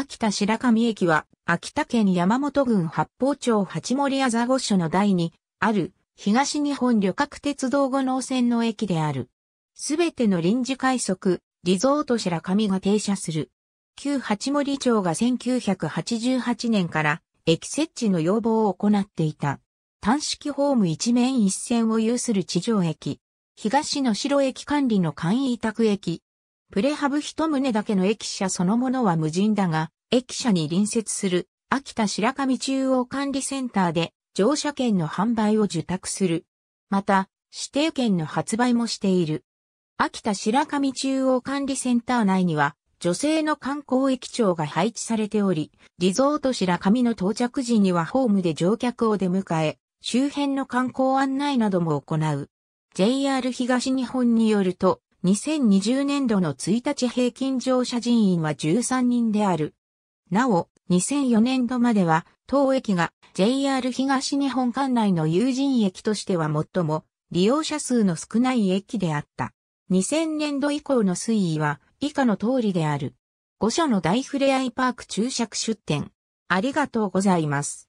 秋田白神駅は、秋田県山本郡八方町八森あざご所の台に、ある、東日本旅客鉄道五能線の駅である。すべての臨時快速、リゾート白上が停車する。旧八森町が1988年から駅設置の要望を行っていた。単式ホーム一面一線を有する地上駅。東の城駅管理の簡易委託駅、プレハブ一棟だけの駅舎そのものは無人だが、駅舎に隣接する秋田白神中央管理センターで乗車券の販売を受託する。また、指定券の発売もしている。秋田白神中央管理センター内には、女性の観光駅長が配置されており、リゾート白神の到着時にはホームで乗客を出迎え、周辺の観光案内なども行う。JR 東日本によると、2020年度の1日平均乗車人員は13人である。なお、2004年度までは、当駅が JR 東日本管内の有人駅としては最も利用者数の少ない駅であった。2000年度以降の推移は以下の通りである。5社の大ふれあいパーク注釈出店。ありがとうございます。